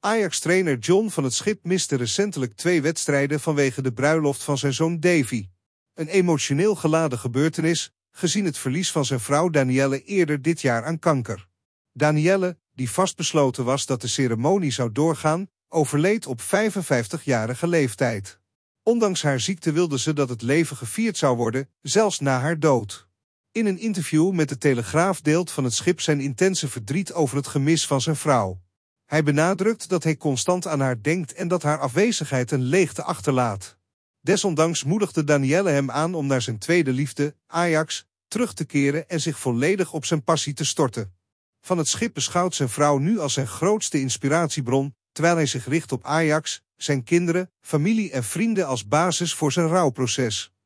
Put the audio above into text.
Ajax-trainer John van het Schip miste recentelijk twee wedstrijden vanwege de bruiloft van zijn zoon Davy. Een emotioneel geladen gebeurtenis, gezien het verlies van zijn vrouw Danielle eerder dit jaar aan kanker. Danielle, die vastbesloten was dat de ceremonie zou doorgaan, overleed op 55-jarige leeftijd. Ondanks haar ziekte wilde ze dat het leven gevierd zou worden, zelfs na haar dood. In een interview met de Telegraaf deelt van het schip zijn intense verdriet over het gemis van zijn vrouw. Hij benadrukt dat hij constant aan haar denkt en dat haar afwezigheid een leegte achterlaat. Desondanks moedigde Danielle hem aan om naar zijn tweede liefde, Ajax, terug te keren en zich volledig op zijn passie te storten. Van het schip beschouwt zijn vrouw nu als zijn grootste inspiratiebron, terwijl hij zich richt op Ajax, zijn kinderen, familie en vrienden als basis voor zijn rouwproces.